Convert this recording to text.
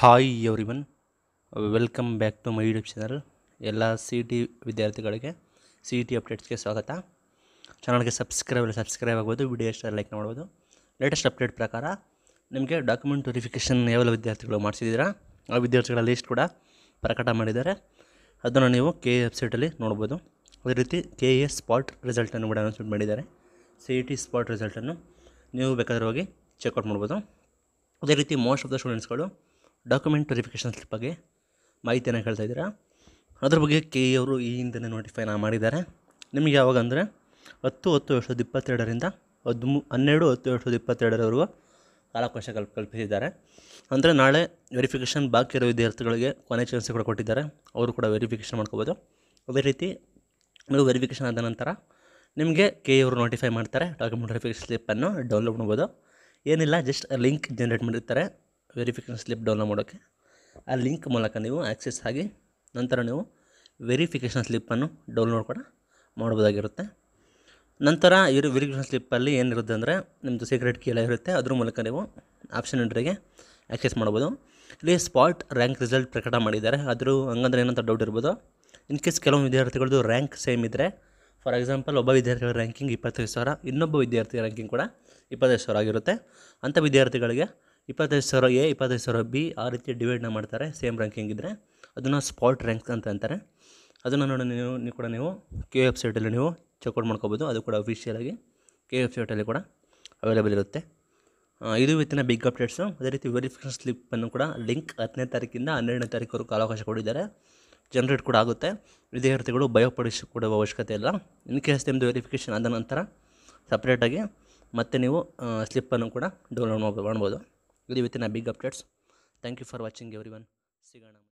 hi everyone welcome back to my YouTube channel ಎಲ್ಲ C T ವಿದ್ಯಾರ್ಥಿಗಳಿಗೆ C T ಅಪ್ಡೇಟ್ಸ್ಗೆ ಸ್ವಾಗತ ಚಾನಲ್ಗೆ ಸಬ್ಸ್ಕ್ರೈಬ್ ಸಬ್ಸ್ಕ್ರೈಬ್ ಆಗ್ಬೋದು ವಿಡಿಯೋ ಎಷ್ಟು ಲೈಕ್ ಮಾಡ್ಬೋದು ಲೇಟೆಸ್ಟ್ ಅಪ್ಡೇಟ್ ಪ್ರಕಾರ ನಿಮಗೆ ಡಾಕ್ಯುಮೆಂಟ್ ವೆರಿಫಿಕೇಷನ್ ಯಾವೆಲ್ಲ ವಿದ್ಯಾರ್ಥಿಗಳು ಮಾಡಿಸಿದ್ದೀರಾ ಆ ವಿದ್ಯಾರ್ಥಿಗಳ ಲೀಸ್ಟ್ ಕೂಡ ಪ್ರಕಟ ಮಾಡಿದ್ದಾರೆ ಅದನ್ನು ನೀವು ಕೆ ವೆಬ್ಸೈಟಲ್ಲಿ ನೋಡ್ಬೋದು ಅದೇ ರೀತಿ ಕೆ ಎ ಸ್ಪಾಟ್ ರಿಸಲ್ಟನ್ನು ಕೂಡ ಅನೌನ್ಸ್ಮೆಂಟ್ ಮಾಡಿದ್ದಾರೆ ಸಿ ಇ ಟಿ ಸ್ಪಾಟ್ ರಿಸಲ್ಟನ್ನು ನೀವು ಬೇಕಾದ್ರೆ ಹೋಗಿ ಚೆಕ್ಔಟ್ ಮಾಡ್ಬೋದು ಅದೇ ರೀತಿ ಮೋಸ್ಟ್ ಆಫ್ ದ ಸ್ಟೂಡೆಂಟ್ಸ್ಗಳು ಡಾಕ್ಯುಮೆಂಟ್ ವೆರಿಫಿಕೇಷನ್ ಸ್ಲಿಪ್ ಬಗ್ಗೆ ಮಾಹಿತಿಯನ್ನು ಕೇಳ್ತಾ ಇದ್ದೀರಾ ಅದ್ರ ಬಗ್ಗೆ ಕೆ ಅವರು ಈ ಹಿಂದೆ ನೋಟಿಫೈನ ಮಾಡಿದ್ದಾರೆ ನಿಮಗೆ ಯಾವಾಗ ಅಂದರೆ ಹತ್ತು ಹತ್ತು ಎರಡು ಸಾವಿರದ ಇಪ್ಪತ್ತೆರಡರಿಂದ ಹದಿಮೂ ಹನ್ನೆರಡು ಹತ್ತು ಎರಡು ಸಾವಿರದ ಇಪ್ಪತ್ತೆರಡರವರೆಗೂ ಕಾಲಾವಕಾಶ ಕಲ್ಪ ಕಲ್ಪಿಸಿದ್ದಾರೆ ಅಂದರೆ ನಾಳೆ ವೆರಿಫಿಕೇಷನ್ ಬಾಕಿ ಇರೋ ವಿದ್ಯಾರ್ಥಿಗಳಿಗೆ ಕೊನೆ ಚಾನ್ಸ್ ಕೂಡ ಕೊಟ್ಟಿದ್ದಾರೆ ಅವರು ಕೂಡ ವೆರಿಫಿಕೇಷನ್ ಮಾಡ್ಕೋಬೋದು ಅದೇ ರೀತಿ ನೀವು ವೆರಿಫಿಕೇಷನ್ ಆದ ನಂತರ ನಿಮಗೆ ಕೆ ಅವರು ನೋಟಿಫೈ ಮಾಡ್ತಾರೆ ಡಾಕ್ಯುಮೆಂಟ್ ವೆರಿಫಿಕೇಷನ್ ಸ್ಲಿಪ್ಪನ್ನು ಡೌನ್ಲೋಡ್ ಮಾಡ್ಬೋದು ಏನಿಲ್ಲ ಜಸ್ಟ್ ಲಿಂಕ್ ಜನ್ರೇಟ್ ಮಾಡಿರ್ತಾರೆ ವೆರಿಫಿಕೇಷನ್ ಸ್ಲಿಪ್ ಡೌನ್ಲೋಡ್ ಮಾಡೋಕ್ಕೆ ಆ ಲಿಂಕ್ ಮೂಲಕ ನೀವು ಆಕ್ಸೆಸ್ ಆಗಿ ನಂತರ ನೀವು ವೆರಿಫಿಕೇಷನ್ ಸ್ಲಿಪ್ಪನ್ನು ಡೌನ್ಲೋಡ್ ಕೂಡ ಮಾಡ್ಬೋದಾಗಿರುತ್ತೆ ನಂತರ ಇವರು ವೆರಿಫಿಕೇಷನ್ ಸ್ಲಿಪ್ಪಲ್ಲಿ ಏನಿರುತ್ತೆ ಅಂದರೆ ನಿಮ್ಮದು ಸೀಕ್ರೆಟ್ ಕೀ ಎಲ್ಲ ಇರುತ್ತೆ ಅದ್ರ ಮೂಲಕ ನೀವು ಆಪ್ಷನ್ ಎಂಟ್ರಿಗೆ ಆ್ಯಕ್ಸೆಸ್ ಮಾಡ್ಬೋದು ಇಲ್ಲಿ ಸ್ಪಾಟ್ ರ್ಯಾಂಕ್ ರಿಸಲ್ಟ್ ಪ್ರಕಟ ಮಾಡಿದ್ದಾರೆ ಆದರೂ ಹಂಗಂದ್ರೆ ಏನಂತ ಡೌಟ್ ಇರ್ಬೋದು ಇನ್ ಕೇಸ್ ಕೆಲವು ವಿದ್ಯಾರ್ಥಿಗಳದ್ದು ರ್ಯಾಂಕ್ ಸೇಮ್ ಇದ್ದರೆ ಫಾರ್ ಎಕ್ಸಾಂಪಲ್ ಒಬ್ಬ ವಿದ್ಯಾರ್ಥಿಗಳ ರ್ಯಾಂಕಿಂಗ್ ಇಪ್ಪತ್ತೈದು ಸಾವಿರ ಇನ್ನೊಬ್ಬ ವಿದ್ಯಾರ್ಥಿ ರ್ಯಾಂಕಿಂಗ್ ಕೂಡ ಇಪ್ಪತ್ತೈದು ಸಾವಿರ ಆಗಿರುತ್ತೆ ಅಂಥ ವಿದ್ಯಾರ್ಥಿಗಳಿಗೆ ಇಪ್ಪತ್ತೈದು ಸಾವಿರ ಎ ಇಪ್ಪತ್ತೈದು ಸಾವಿರ ಬಿ ಆ ರೀತಿ ಡಿವೈಡ್ನ ಮಾಡ್ತಾರೆ ಸೇಮ್ ರ್ಯಾಂಕಿಂಗ್ ಇದ್ದರೆ ಅದನ್ನು ಸ್ಪಾಟ್ ರ್ಯಾಂಕ್ ಅಂತ ಅಂತಾರೆ ಅದನ್ನು ನೋಡಿ ನೀವು ನೀವು ಕೂಡ ನೀವು ಕೆ ವೆಬ್ಸೈಟಲ್ಲಿ ನೀವು ಚೆಕ್ಔಟ್ ಮಾಡ್ಕೋಬೋದು ಅದು ಕೂಡ ಅಫಿಷಿಯಲಾಗಿ ಕೆ ವೆಬ್ಸೈಟಲ್ಲಿ ಕೂಡ ಅವೈಲೇಬಲ್ ಇರುತ್ತೆ ಇದು ಇತ್ತಿನ ಬಿಗ್ ಅಪ್ಡೇಟ್ಸು ಅದೇ ರೀತಿ ವೆರಿಫಿಕೇಷನ್ ಸ್ಲಿಪ್ಪನ್ನು ಕೂಡ ಲಿಂಕ್ ಹತ್ತನೇ ತಾರೀಕಿಂದ ಹನ್ನೆರಡನೇ ತಾರೀಕು ಅವಕಾಶ ಕೊಟ್ಟಿದ್ದಾರೆ ಜನ್ರೇಟ್ ಕೂಡ ಆಗುತ್ತೆ ವಿದ್ಯಾರ್ಥಿಗಳು ಭಯಪಡಿಸಿ ಕೊಡುವ ಅವಶ್ಯಕತೆ ಇಲ್ಲ ಇನ್ ಕೇಸ್ ನಿಮ್ಮದು ವೆರಿಫಿಕೇಷನ್ ಆದ ನಂತರ ಸಪ್ರೇಟಾಗಿ ಮತ್ತೆ ನೀವು ಸ್ಲಿಪ್ಪನ್ನು ಕೂಡ ಡೌನ್ಲೋಡ್ ಮಾಡ್ಬೋದು ಇದು in a big updates thank you for watching everyone ಸಿಗೋಣ